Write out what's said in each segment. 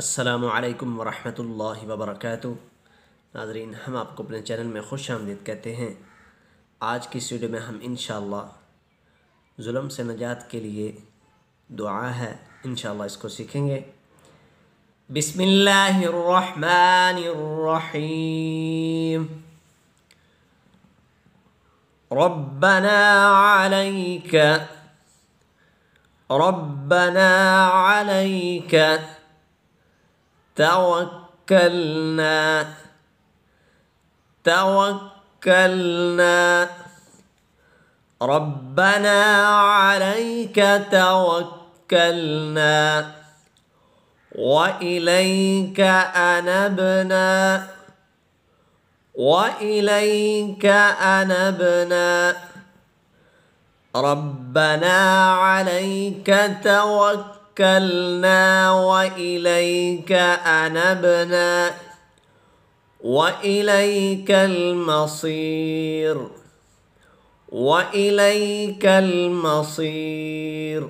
السلام علیکم ورحمۃ اللہ وبرکاتہ ناظرین ہم آپ کو اپنے چینل میں خوش آمدید کہتے ہیں آج کی اس ویڈیو میں ہم انشاءاللہ ظلم سے نجات کے لیے دعا ہے انشاءاللہ اس کو سیکھیں گے بسم اللہ الرحمن الرحیم ربنا علیک ربنا علیک توكلنا توكلنا ربنا عليك توكلنا وإليك أنبنا وإليك أنبنا ربنا عليك توكلنا توكلنا وإليك أنبنا وإليك المصير وإليك المصير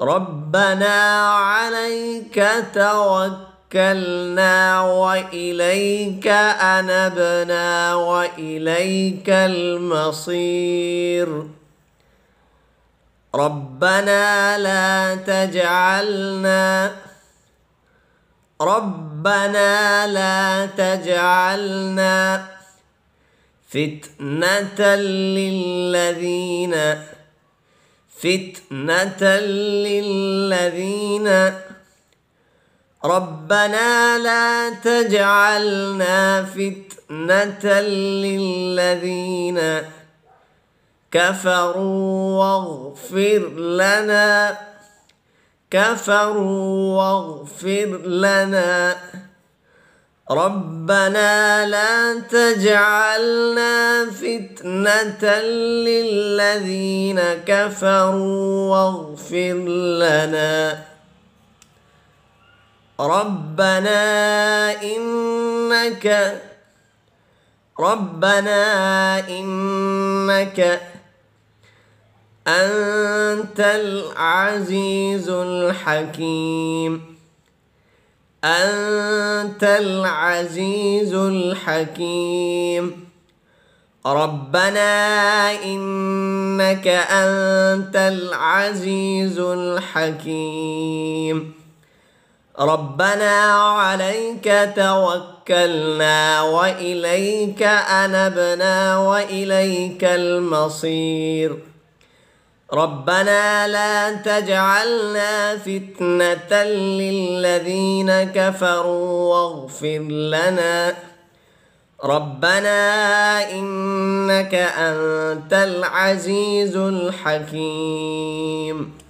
ربنا عليك توكلنا وإليك أنبنا وإليك المصير ربنا لا تجعلنا ربنا لا تجعلنا فتنة للذين فتنة للذين ربنا لا تجعلنا فتنة للذين كفروا واغفر لنا كفروا واغفر لنا ربنا لا تجعلنا فتنة للذين كفروا واغفر لنا ربنا إنك ربنا إنك أنت العزيز الحكيم أنت العزيز الحكيم ربنا إنك أنت العزيز الحكيم ربنا عليك توكلنا وإليك أنبنا وإليك المصير ربنا لا تجعلنا فتنة للذين كفروا واغفر لنا ربنا إنك أنت العزيز الحكيم